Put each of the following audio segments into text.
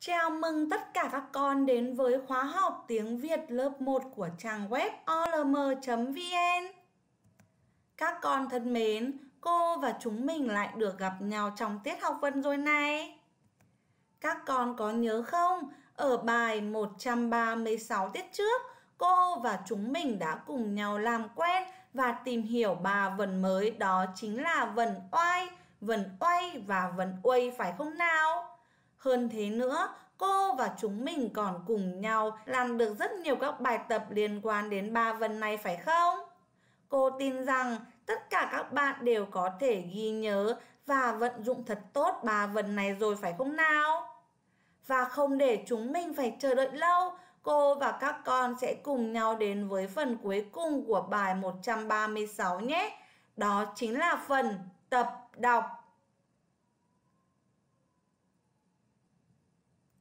Chào mừng tất cả các con đến với khóa học tiếng Việt lớp 1 của trang web olm.vn Các con thân mến, cô và chúng mình lại được gặp nhau trong tiết học văn rồi này. Các con có nhớ không, ở bài 136 tiết trước, cô và chúng mình đã cùng nhau làm quen và tìm hiểu ba vần mới đó chính là vần oai, vần oay và vần uây phải không nào? Hơn thế nữa, cô và chúng mình còn cùng nhau làm được rất nhiều các bài tập liên quan đến ba vần này phải không? Cô tin rằng tất cả các bạn đều có thể ghi nhớ và vận dụng thật tốt ba vần này rồi phải không nào? Và không để chúng mình phải chờ đợi lâu, cô và các con sẽ cùng nhau đến với phần cuối cùng của bài 136 nhé. Đó chính là phần tập đọc.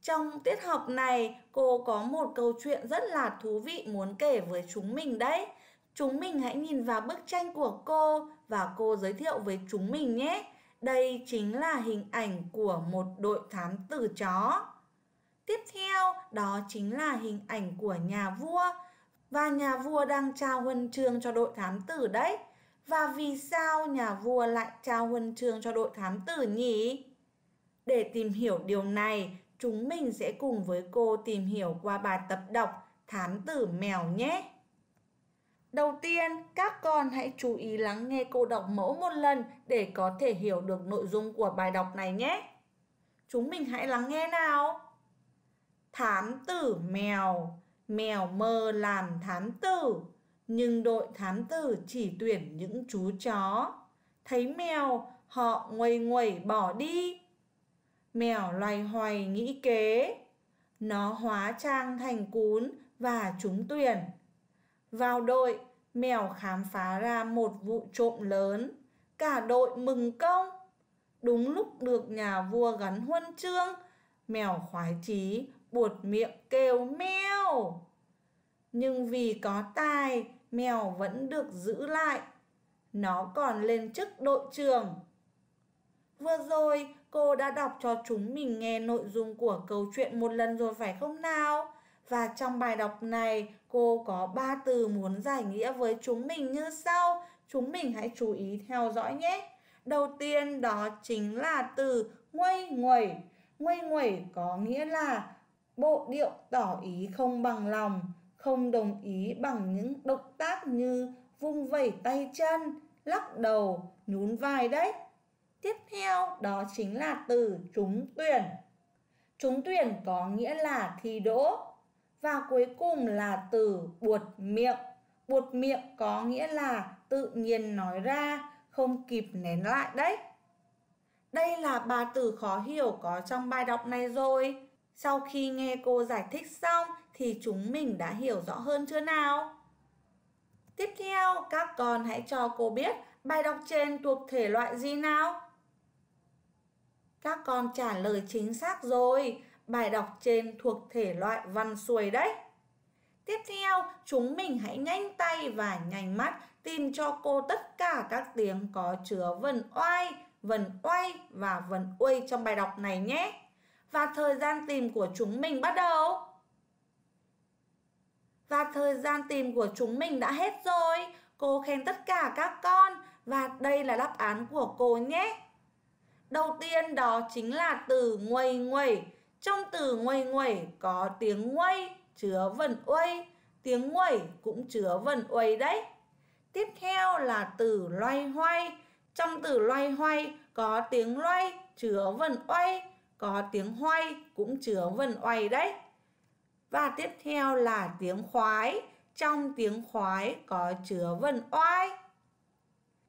Trong tiết học này, cô có một câu chuyện rất là thú vị muốn kể với chúng mình đấy. Chúng mình hãy nhìn vào bức tranh của cô và cô giới thiệu với chúng mình nhé. Đây chính là hình ảnh của một đội thám tử chó. Tiếp theo, đó chính là hình ảnh của nhà vua. Và nhà vua đang trao huân chương cho đội thám tử đấy. Và vì sao nhà vua lại trao huân chương cho đội thám tử nhỉ? Để tìm hiểu điều này, chúng mình sẽ cùng với cô tìm hiểu qua bài tập đọc Thám tử mèo nhé. Đầu tiên, các con hãy chú ý lắng nghe cô đọc mẫu một lần để có thể hiểu được nội dung của bài đọc này nhé. Chúng mình hãy lắng nghe nào. Thám tử mèo, mèo mơ làm thám tử, nhưng đội thám tử chỉ tuyển những chú chó. Thấy mèo, họ nguầy nguầy bỏ đi mèo loay hoay nghĩ kế. Nó hóa trang thành cún và trúng tuyển. Vào đội, mèo khám phá ra một vụ trộm lớn. Cả đội mừng công. Đúng lúc được nhà vua gắn huân chương, mèo khoái chí buột miệng kêu meo. Nhưng vì có tài, mèo vẫn được giữ lại. Nó còn lên chức đội trưởng Vừa rồi, cô đã đọc cho chúng mình nghe nội dung của câu chuyện một lần rồi phải không nào? Và trong bài đọc này, cô có ba từ muốn giải nghĩa với chúng mình như sau. Chúng mình hãy chú ý theo dõi nhé. Đầu tiên đó chính là từ nguây nguẩy. Nguây nguẩy có nghĩa là bộ điệu tỏ ý không bằng lòng, không đồng ý bằng những động tác như vung vẩy tay chân, lắc đầu, nhún vai đấy. Tiếp theo đó chính là từ trúng tuyển. Trúng tuyển có nghĩa là thi đỗ. Và cuối cùng là từ buột miệng. Buột miệng có nghĩa là tự nhiên nói ra, không kịp nén lại đấy. Đây là ba từ khó hiểu có trong bài đọc này rồi. Sau khi nghe cô giải thích xong thì chúng mình đã hiểu rõ hơn chưa nào? Tiếp theo, các con hãy cho cô biết bài đọc trên thuộc thể loại gì nào? Các con trả lời chính xác rồi, bài đọc trên thuộc thể loại văn xuôi đấy. Tiếp theo, chúng mình hãy nhanh tay và nhanh mắt tìm cho cô tất cả các tiếng có chứa vần oai, vần oai và vần uây trong bài đọc này nhé. Và thời gian tìm của chúng mình bắt đầu. Và thời gian tìm của chúng mình đã hết rồi. Cô khen tất cả các con và đây là đáp án của cô nhé. Đầu tiên đó chính là từ nguầy nguầy. Trong từ nguầy nguầy có tiếng nguây chứa vần uây. Tiếng nguầy cũng chứa vần uây đấy. Tiếp theo là từ loay hoay. Trong từ loay hoay có tiếng loay chứa vần oay, có tiếng hoay cũng chứa vần oay đấy. Và tiếp theo là tiếng khoái. Trong tiếng khoái có chứa vần oai.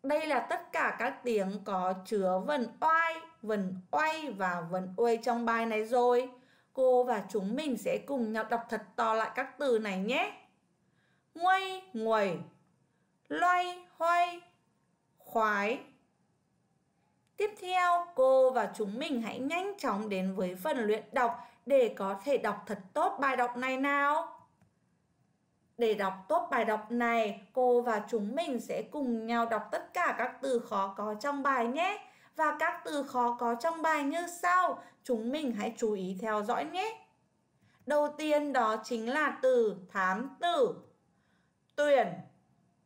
Đây là tất cả các tiếng có chứa vần oai, vần oay và vần uây trong bài này rồi. Cô và chúng mình sẽ cùng nhau đọc thật to lại các từ này nhé. Nguây, nguẩy, loay, hoay, khoái. Tiếp theo, cô và chúng mình hãy nhanh chóng đến với phần luyện đọc để có thể đọc thật tốt bài đọc này nào. Để đọc tốt bài đọc này, cô và chúng mình sẽ cùng nhau đọc tất cả các từ khó có trong bài nhé. Và các từ khó có trong bài như sau, chúng mình hãy chú ý theo dõi nhé. Đầu tiên đó chính là từ thám tử, tuyển,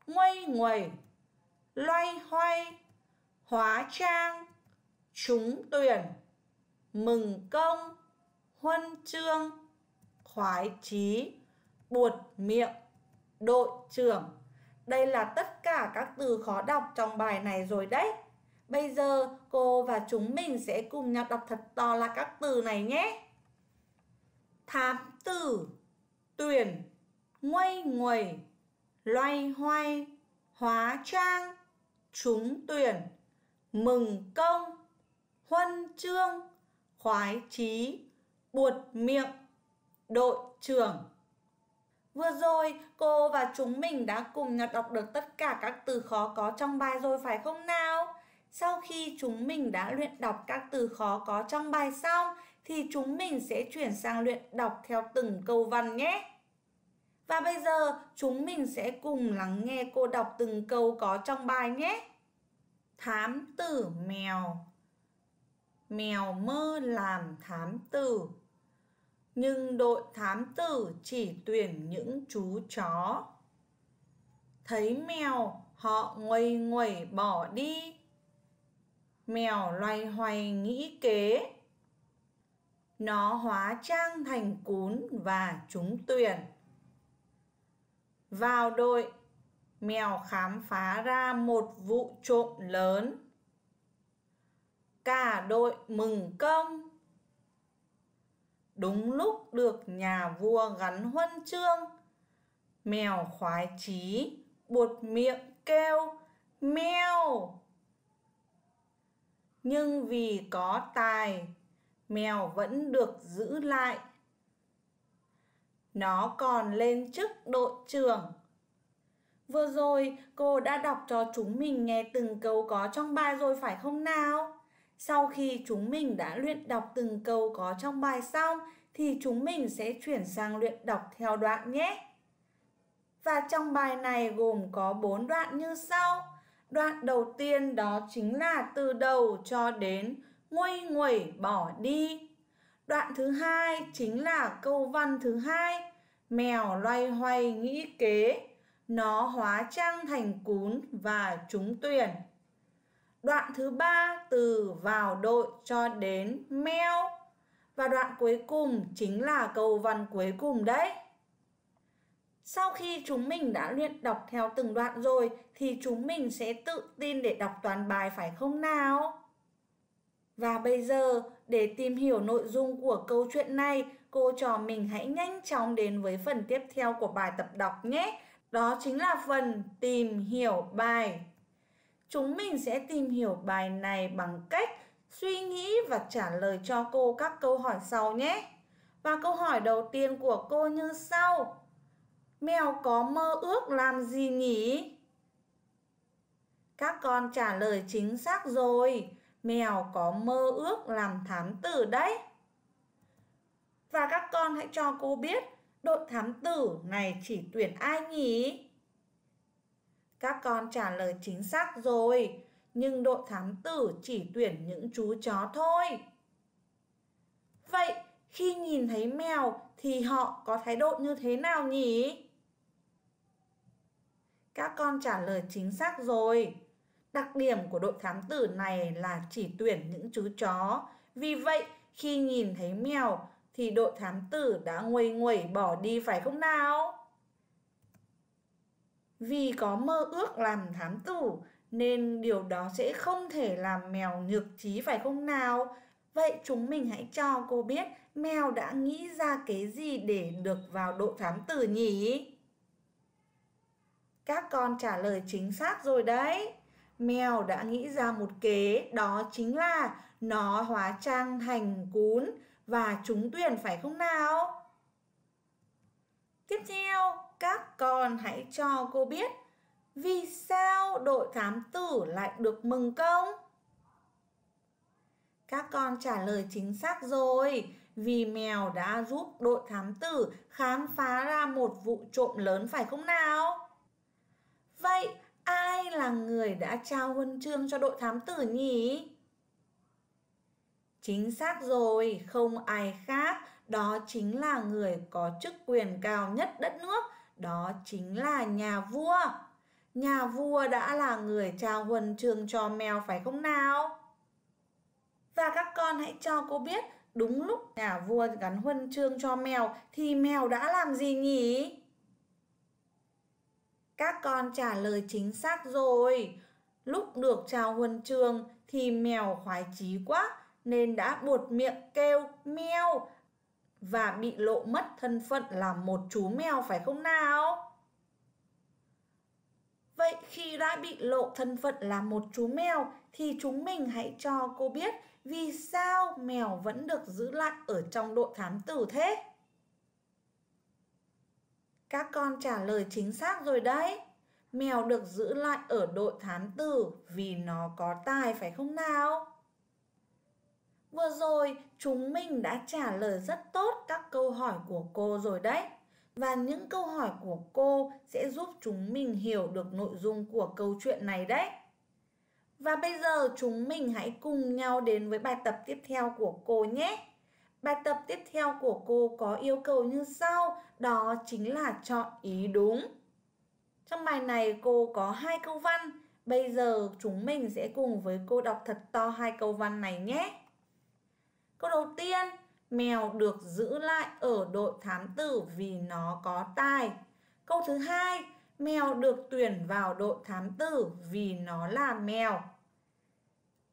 nguy nguầy, loay hoay, hóa trang, trúng tuyển, mừng công, huân chương, khoái trí buột miệng đội trưởng. Đây là tất cả các từ khó đọc trong bài này rồi đấy. Bây giờ cô và chúng mình sẽ cùng nhau đọc thật to là các từ này nhé. Thám tử, tuyển, nguây nguầy, loay hoay, hóa trang, trúng tuyển, mừng công, huân chương, khoái trí, buột miệng, đội trưởng. Vừa rồi, cô và chúng mình đã cùng nhau đọc được tất cả các từ khó có trong bài rồi phải không nào? Sau khi chúng mình đã luyện đọc các từ khó có trong bài xong, thì chúng mình sẽ chuyển sang luyện đọc theo từng câu văn nhé. Và bây giờ, chúng mình sẽ cùng lắng nghe cô đọc từng câu có trong bài nhé. Thám tử mèo Mèo mơ làm thám tử nhưng đội thám tử chỉ tuyển những chú chó. Thấy mèo, họ nguầy nguẩy bỏ đi. Mèo loay hoay nghĩ kế. Nó hóa trang thành cún và trúng tuyển. Vào đội, mèo khám phá ra một vụ trộm lớn. Cả đội mừng công đúng lúc được nhà vua gắn huân chương. Mèo khoái chí buột miệng kêu meo. Nhưng vì có tài, mèo vẫn được giữ lại. Nó còn lên chức đội trưởng. Vừa rồi cô đã đọc cho chúng mình nghe từng câu có trong bài rồi phải không nào? Sau khi chúng mình đã luyện đọc từng câu có trong bài xong thì chúng mình sẽ chuyển sang luyện đọc theo đoạn nhé. Và trong bài này gồm có 4 đoạn như sau. Đoạn đầu tiên đó chính là từ đầu cho đến nguôi nguẩy bỏ đi. Đoạn thứ hai chính là câu văn thứ hai. Mèo loay hoay nghĩ kế, nó hóa trang thành cún và trúng tuyển. Đoạn thứ ba từ vào đội cho đến meo. Và đoạn cuối cùng chính là câu văn cuối cùng đấy. Sau khi chúng mình đã luyện đọc theo từng đoạn rồi thì chúng mình sẽ tự tin để đọc toàn bài phải không nào? Và bây giờ, để tìm hiểu nội dung của câu chuyện này, cô trò mình hãy nhanh chóng đến với phần tiếp theo của bài tập đọc nhé. Đó chính là phần tìm hiểu bài Chúng mình sẽ tìm hiểu bài này bằng cách suy nghĩ và trả lời cho cô các câu hỏi sau nhé. Và câu hỏi đầu tiên của cô như sau. Mèo có mơ ước làm gì nhỉ? Các con trả lời chính xác rồi. Mèo có mơ ước làm thám tử đấy. Và các con hãy cho cô biết đội thám tử này chỉ tuyển ai nhỉ? Các con trả lời chính xác rồi, nhưng đội thám tử chỉ tuyển những chú chó thôi. Vậy khi nhìn thấy mèo thì họ có thái độ như thế nào nhỉ? Các con trả lời chính xác rồi. Đặc điểm của đội thám tử này là chỉ tuyển những chú chó. Vì vậy, khi nhìn thấy mèo thì đội thám tử đã nguầy nguẩy bỏ đi phải không nào? Vì có mơ ước làm thám tử nên điều đó sẽ không thể làm mèo nhược trí phải không nào? Vậy chúng mình hãy cho cô biết mèo đã nghĩ ra cái gì để được vào đội thám tử nhỉ? Các con trả lời chính xác rồi đấy. Mèo đã nghĩ ra một kế đó chính là nó hóa trang thành cún và trúng tuyển phải không nào? Tiếp theo, các con hãy cho cô biết vì sao đội thám tử lại được mừng công? Các con trả lời chính xác rồi, vì mèo đã giúp đội thám tử khám phá ra một vụ trộm lớn phải không nào? Vậy ai là người đã trao huân chương cho đội thám tử nhỉ? Chính xác rồi, không ai khác, đó chính là người có chức quyền cao nhất đất nước, đó chính là nhà vua. Nhà vua đã là người trao huân chương cho mèo phải không nào? Và các con hãy cho cô biết đúng lúc nhà vua gắn huân chương cho mèo thì mèo đã làm gì nhỉ? Các con trả lời chính xác rồi. Lúc được trao huân chương thì mèo khoái chí quá nên đã buột miệng kêu meo và bị lộ mất thân phận là một chú mèo phải không nào? Vậy khi đã bị lộ thân phận là một chú mèo thì chúng mình hãy cho cô biết vì sao mèo vẫn được giữ lại ở trong đội thám tử thế? Các con trả lời chính xác rồi đấy. Mèo được giữ lại ở đội thám tử vì nó có tài phải không nào? Vừa rồi chúng mình đã trả lời rất tốt các câu hỏi của cô rồi đấy. Và những câu hỏi của cô sẽ giúp chúng mình hiểu được nội dung của câu chuyện này đấy. Và bây giờ chúng mình hãy cùng nhau đến với bài tập tiếp theo của cô nhé. Bài tập tiếp theo của cô có yêu cầu như sau, đó chính là chọn ý đúng. Trong bài này cô có hai câu văn, bây giờ chúng mình sẽ cùng với cô đọc thật to hai câu văn này nhé. Câu đầu tiên, mèo được giữ lại ở đội thám tử vì nó có tai Câu thứ hai, mèo được tuyển vào đội thám tử vì nó là mèo.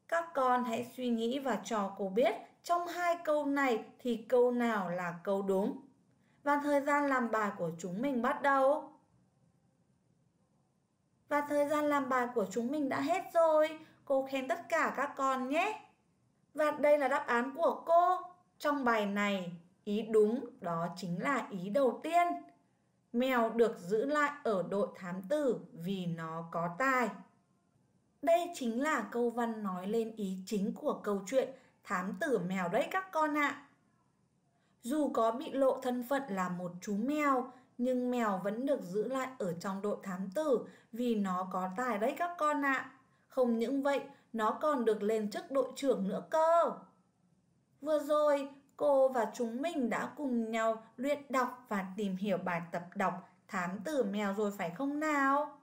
Các con hãy suy nghĩ và cho cô biết trong hai câu này thì câu nào là câu đúng. Và thời gian làm bài của chúng mình bắt đầu. Và thời gian làm bài của chúng mình đã hết rồi. Cô khen tất cả các con nhé. Và đây là đáp án của cô. Trong bài này, ý đúng đó chính là ý đầu tiên. Mèo được giữ lại ở đội thám tử vì nó có tài. Đây chính là câu văn nói lên ý chính của câu chuyện Thám tử mèo đấy các con ạ. Dù có bị lộ thân phận là một chú mèo, nhưng mèo vẫn được giữ lại ở trong đội thám tử vì nó có tài đấy các con ạ. Không những vậy, nó còn được lên chức đội trưởng nữa cơ. Vừa rồi, cô và chúng mình đã cùng nhau luyện đọc và tìm hiểu bài tập đọc Thám tử mèo rồi phải không nào?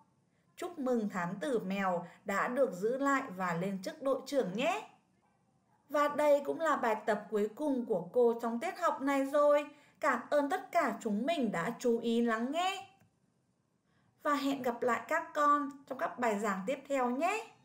Chúc mừng thám tử mèo đã được giữ lại và lên chức đội trưởng nhé! Và đây cũng là bài tập cuối cùng của cô trong tiết học này rồi. Cảm ơn tất cả chúng mình đã chú ý lắng nghe. Và hẹn gặp lại các con trong các bài giảng tiếp theo nhé!